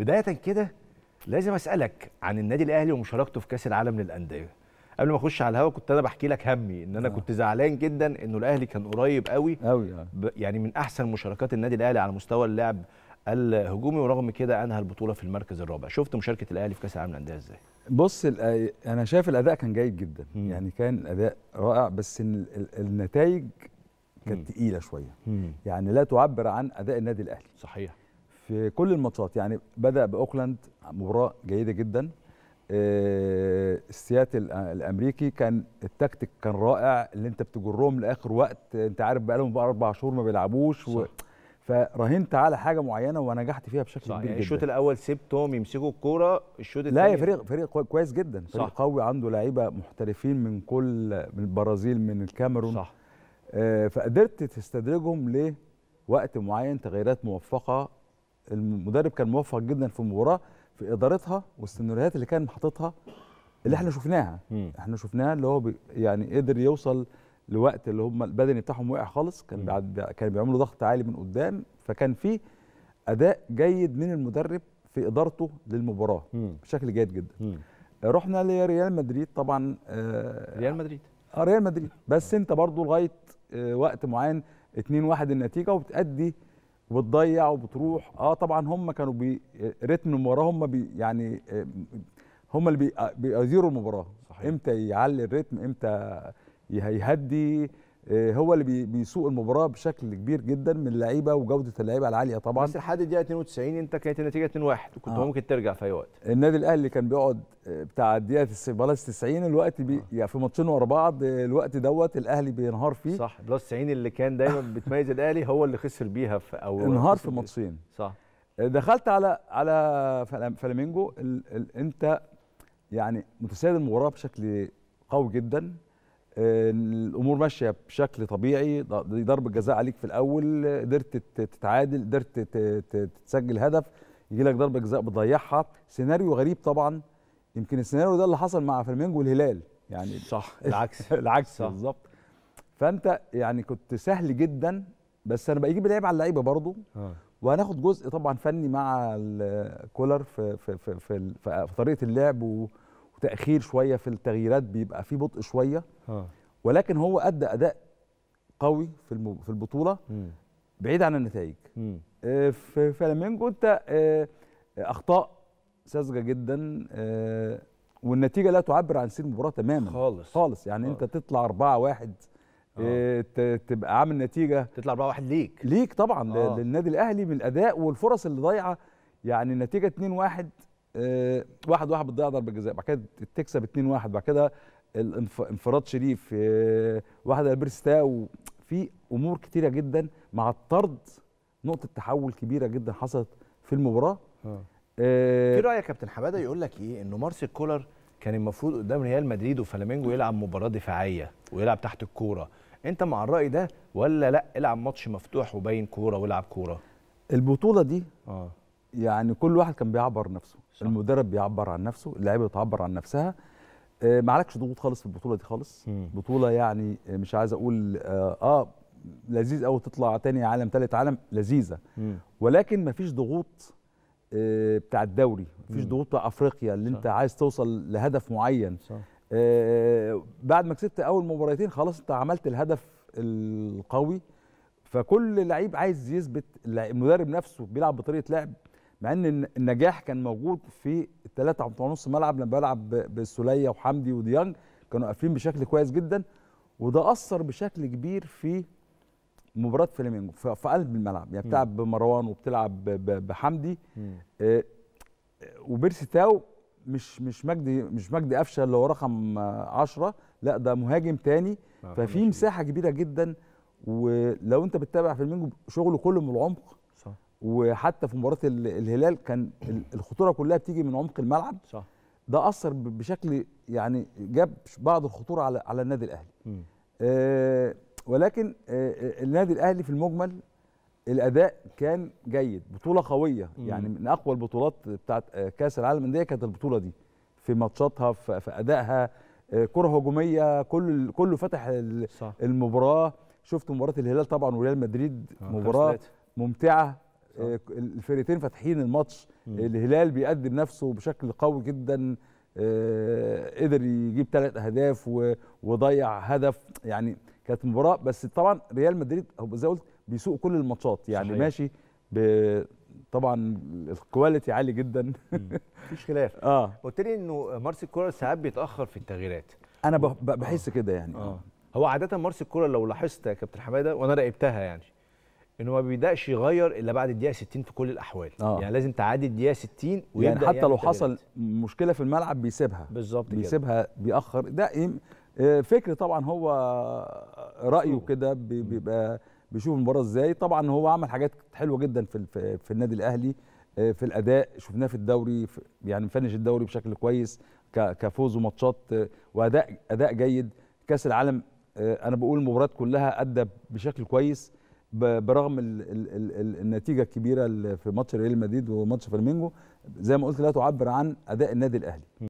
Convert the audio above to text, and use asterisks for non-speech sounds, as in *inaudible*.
بدايه كده لازم اسالك عن النادي الاهلي ومشاركته في كاس العالم للانديه قبل ما اخش على الهوا كنت انا بحكي لك همي ان انا آه. كنت زعلان جدا انه الاهلي كان قريب قوي قوي آه. يعني من احسن مشاركات النادي الاهلي على مستوى اللعب الهجومي ورغم كده انهى البطوله في المركز الرابع شفت مشاركه الاهلي في كاس العالم للانديه ازاي بص انا شايف الاداء كان جيد جدا مم. يعني كان الاداء رائع بس النتائج كانت تقيله شويه مم. يعني لا تعبر عن اداء النادي الاهلي صحيح في كل الماتشات يعني بدا باوكلاند مباراه جيده جدا آه، سياتل آه، الامريكي كان التكتيك كان رائع اللي انت بتجرهم لاخر وقت انت عارف بقالهم بقى اربع شهور ما بيلعبوش و... فراهنت على حاجه معينه ونجحت فيها بشكل كبير يعني جدا الشوط الاول سبتهم يمسكوا الكوره الشوط الثاني لا يا فريق فريق كويس جدا فريق صح. قوي عنده لعيبه محترفين من كل من البرازيل من الكاميرون صح آه فقدرت تستدرجهم لوقت معين تغييرات موفقه المدرب كان موفق جدا في المباراه في ادارتها والسيناريوهات اللي كان حاططها اللي احنا شفناها احنا شفناها اللي هو يعني قدر يوصل لوقت اللي هم البدني بتاعهم وقع خالص كان بعد كان بيعملوا ضغط عالي من قدام فكان في اداء جيد من المدرب في ادارته للمباراه بشكل جيد جدا رحنا لريال مدريد طبعا آه، ريال مدريد اه ريال مدريد بس انت برضو لغايه آه، وقت معين 2-1 النتيجه وبتادي وبتضيع وبتروح اه طبعا هم كانوا بي رتم المباراه هم بي يعني هم اللي بيديروا المباراه صحيح. امتى يعلي الريتم امتى يهدي آه، هو اللي بيسوق المباراه بشكل كبير جدا من اللعيبه وجوده اللعيبه العاليه طبعا بس لحد الدقيقه 92 انت كانت النتيجه 2-1 وكنت آه. ممكن ترجع في اي وقت النادي الاهلي كان بيقعد آه، بتاع الدقيقه بلس 90 الوقت بي آه. يعني في ماتشين ورا بعض آه، الوقت دوت الاهلي بينهار فيه صح بلس 90 اللي كان دايما بتميز الاهلي هو اللي خسر بيها في او انهار في ماتشين صح دخلت على على فلامينجو ال ال انت يعني متسيد المباراه بشكل قوي جدا الامور ماشيه بشكل طبيعي ضربه جزاء عليك في الاول قدرت تتعادل قدرت تسجل هدف يجي لك ضربه جزاء بتضيعها سيناريو غريب طبعا يمكن السيناريو ده اللي حصل مع فلامينجو والهلال يعني صح *laughs* العكس *laughs* العكس بالظبط فانت يعني كنت سهل جدا بس انا بجيب لعيب على اللعيبه برضه آه. وهناخد جزء طبعا فني مع كولر في في في, في, في, في طريقه اللعب و تاخير شويه في التغييرات بيبقى في بطء شويه ولكن هو ادى اداء قوي في في البطوله بعيد عن النتائج آه، في فلامينجو انت آه، اخطاء ساذجه جدا آه، والنتيجه لا تعبر عن سير المباراه تماما خالص خالص يعني خالص. انت تطلع 4 1 آه. تبقى عامل نتيجه تطلع 4 1 ليك ليك طبعا آه. للنادي الاهلي من الاداء والفرص اللي ضايعه يعني النتيجه 2 1 آه، واحد واحد بتضيع ضربه جزاء بعد كده تكسب 2 1 بعد كده انفراد شريف آه، واحده البرستا في امور كتيره جدا مع الطرد نقطه تحول كبيره جدا حصلت في المباراه آه، في رايك يا كابتن حماده يقول لك ايه انه مارسيل كولر كان المفروض قدام ريال مدريد وفلامينجو يلعب مباراه دفاعيه ويلعب تحت الكوره انت مع الراي ده ولا لا العب ماتش مفتوح وبين كوره والعب كوره البطوله دي آه. يعني كل واحد كان بيعبر نفسه صح. المدرب بيعبر عن نفسه اللعيبه بتعبر عن نفسها آه، ما عليكش ضغوط خالص في البطوله دي خالص م. بطوله يعني آه، مش عايز اقول اه, آه لذيذ قوي تطلع تاني عالم تالت عالم لذيذه ولكن ولكن مفيش ضغوط آه بتاع الدوري مفيش ضغوط بتاع افريقيا اللي صح. انت عايز توصل لهدف معين صح. آه بعد ما كسبت اول مباراتين خلاص انت عملت الهدف القوي فكل لعيب عايز يثبت المدرب نفسه بيلعب بطريقه لعب مع ان النجاح كان موجود في الثلاثه بتوع نص ملعب لما بلعب بالسوليه وحمدي وديانج كانوا قافلين بشكل كويس جدا وده اثر بشكل كبير في مباراه فلامينجو في قلب الملعب يعني بتلعب بمروان وبتلعب بحمدي آه، وبيرسي تاو مش مش مجدي مش مجدي قفشه اللي هو رقم 10 لا ده مهاجم تاني ففي مساحه كبيره جدا ولو انت بتتابع فلامينجو شغله كله من العمق صح وحتى في مباراه الهلال كان الخطوره كلها بتيجي من عمق الملعب صح ده اثر بشكل يعني جاب بعض الخطوره على على النادي الاهلي آه ولكن آه،, آه النادي الاهلي في المجمل الاداء كان جيد بطوله قويه مم. يعني من اقوى البطولات بتاعه آه، كاس العالم للانديه كانت البطوله دي في ماتشاتها في ادائها آه، كره هجوميه كل كله فتح المباراه شفت مباراه الهلال طبعا وريال مدريد مباراه ممتعه آه، الفرقتين فاتحين الماتش الهلال بيقدم نفسه بشكل قوي جدا آه، قدر يجيب ثلاث اهداف وضيع هدف يعني كانت مباراه بس طبعا ريال مدريد زي ما قلت بيسوق كل الماتشات يعني صحيح. ماشي ب... طبعا الكواليتي عالي جدا *laughs* مفيش خلاف اه قلت لي انه مارسي الكوره ساعات بيتاخر في التغييرات انا بحس كده يعني آه. هو عاده مارسي الكوره لو لاحظت يا كابتن حماده وانا راقبتها يعني انه ما بيبداش يغير الا بعد الدقيقه 60 في كل الاحوال آه. يعني لازم تعدي الدقيقه 60 ويبدا يعني حتى لو حصل مشكله في الملعب بيسيبها بالظبط بيسيبها بيأخر ده إيه؟ آه، فكر طبعا هو رايه كده بيبقى بيشوف المباراه ازاي طبعا هو عمل حاجات حلوه جدا في في النادي الاهلي آه، في الاداء شفناه في الدوري يعني فنش الدوري بشكل كويس كفوز وماتشات آه، واداء اداء جيد كاس العالم انا بقول المباريات كلها ادى بشكل كويس برغم الـ الـ الـ النتيجه الكبيره في ماتش ريال مدريد وماتش فلامينجو زي ما قلت لا تعبر عن اداء النادي الاهلي